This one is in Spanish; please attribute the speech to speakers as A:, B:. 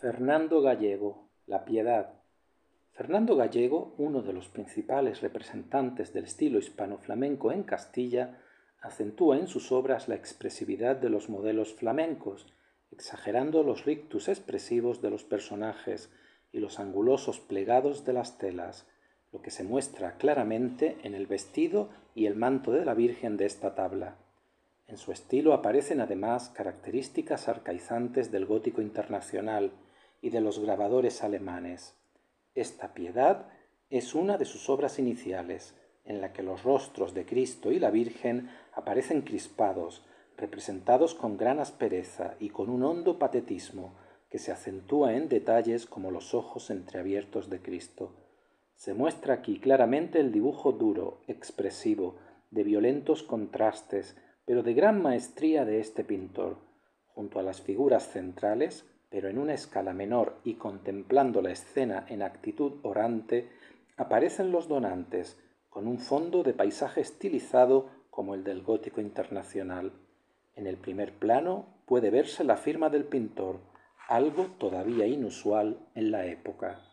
A: Fernando Gallego, La Piedad. Fernando Gallego, uno de los principales representantes del estilo hispano-flamenco en Castilla, acentúa en sus obras la expresividad de los modelos flamencos, exagerando los rictus expresivos de los personajes y los angulosos plegados de las telas, lo que se muestra claramente en el vestido y el manto de la Virgen de esta tabla. En su estilo aparecen además características arcaizantes del gótico internacional, y de los grabadores alemanes. Esta piedad es una de sus obras iniciales, en la que los rostros de Cristo y la Virgen aparecen crispados, representados con gran aspereza y con un hondo patetismo que se acentúa en detalles como los ojos entreabiertos de Cristo. Se muestra aquí claramente el dibujo duro, expresivo, de violentos contrastes, pero de gran maestría de este pintor. Junto a las figuras centrales pero en una escala menor y contemplando la escena en actitud orante, aparecen los donantes con un fondo de paisaje estilizado como el del gótico internacional. En el primer plano puede verse la firma del pintor, algo todavía inusual en la época.